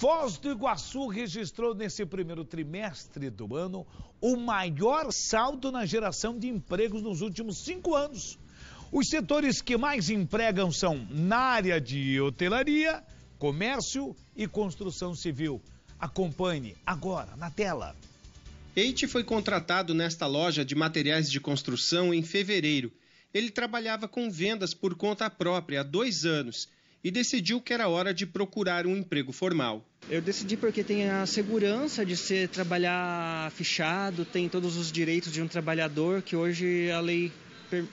Foz do Iguaçu registrou nesse primeiro trimestre do ano o maior saldo na geração de empregos nos últimos cinco anos. Os setores que mais empregam são na área de hotelaria, comércio e construção civil. Acompanhe agora na tela. Eite foi contratado nesta loja de materiais de construção em fevereiro. Ele trabalhava com vendas por conta própria há dois anos e decidiu que era hora de procurar um emprego formal. Eu decidi porque tem a segurança de ser trabalhar fichado, tem todos os direitos de um trabalhador que hoje a lei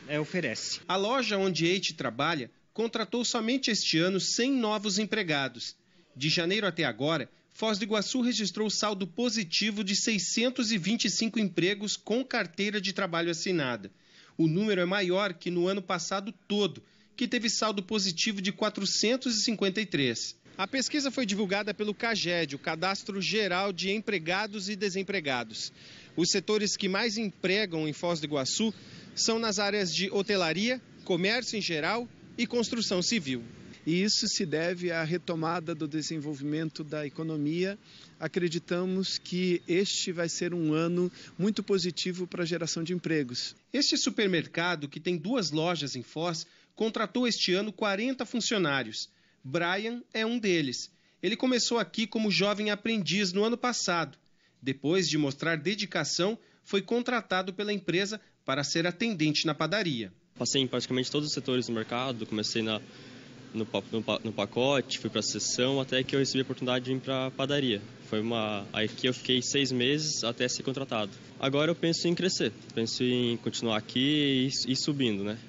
é, oferece. A loja onde Eite trabalha contratou somente este ano 100 novos empregados. De janeiro até agora, Foz do Iguaçu registrou saldo positivo de 625 empregos com carteira de trabalho assinada. O número é maior que no ano passado todo, que teve saldo positivo de 453. A pesquisa foi divulgada pelo CAGED, o Cadastro Geral de Empregados e Desempregados. Os setores que mais empregam em Foz do Iguaçu são nas áreas de hotelaria, comércio em geral e construção civil. E isso se deve à retomada do desenvolvimento da economia. Acreditamos que este vai ser um ano muito positivo para a geração de empregos. Este supermercado, que tem duas lojas em Foz, contratou este ano 40 funcionários. Brian é um deles. Ele começou aqui como jovem aprendiz no ano passado. Depois de mostrar dedicação, foi contratado pela empresa para ser atendente na padaria. Passei em praticamente todos os setores do mercado, comecei na, no, no, no, pacote, fui para a sessão, até que eu recebi a oportunidade de ir para a padaria. Foi uma, que eu fiquei seis meses até ser contratado. Agora eu penso em crescer, penso em continuar aqui e, e subindo, né?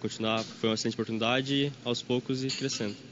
Continuar, foi uma excelente oportunidade, aos poucos e crescendo.